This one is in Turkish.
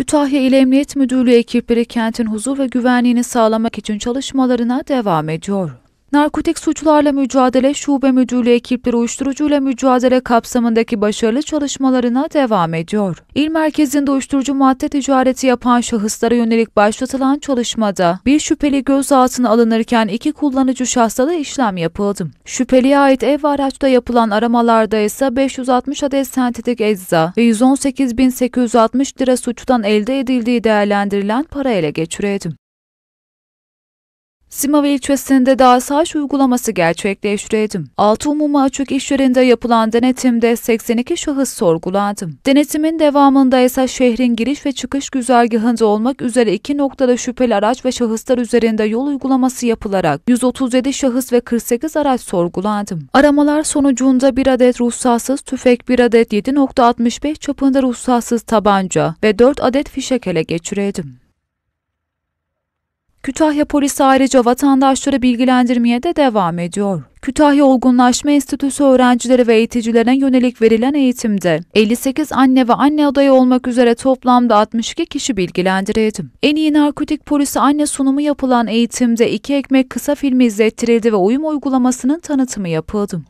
Kütahya İl Emniyet Müdürlüğü ekipleri kentin huzur ve güvenliğini sağlamak için çalışmalarına devam ediyor. Narkotik Suçlarla Mücadele Şube Müdürlüğü ekipleri uyuşturucuyla mücadele kapsamındaki başarılı çalışmalarına devam ediyor. İl merkezinde uyuşturucu madde ticareti yapan şahıslara yönelik başlatılan çalışmada bir şüpheli gözaltına alınırken iki kullanıcı şahsa da işlem yapıldı. Şüpheliye ait ev ve araçta yapılan aramalarda ise 560 adet sentetik ecza ve 118.860 lira suçtan elde edildiği değerlendirilen para ele geçirildi. Simav ilçesinde daha saç uygulaması gerçekleştirildi. Altı umuma açık iş yerinde yapılan denetimde 82 şahıs sorgulandı. Denetimin devamında ise şehrin giriş ve çıkış güzergahında olmak üzere iki noktada şüpheli araç ve şahıslar üzerinde yol uygulaması yapılarak 137 şahıs ve 48 araç sorgulandı. Aramalar sonucunda bir adet ruhsatsız tüfek, bir adet 7.65 çapında ruhsatsız tabanca ve 4 adet fişek ele geçirildi. Kütahya polisi ayrıca vatandaşları bilgilendirmeye de devam ediyor. Kütahya Olgunlaşma Enstitüsü öğrencileri ve eğiticilerine yönelik verilen eğitimde 58 anne ve anne adayı olmak üzere toplamda 62 kişi bilgilendirildi. En iyi narkotik polisi anne sunumu yapılan eğitimde iki ekmek kısa filmi izlettirildi ve uyum uygulamasının tanıtımı yapıldı.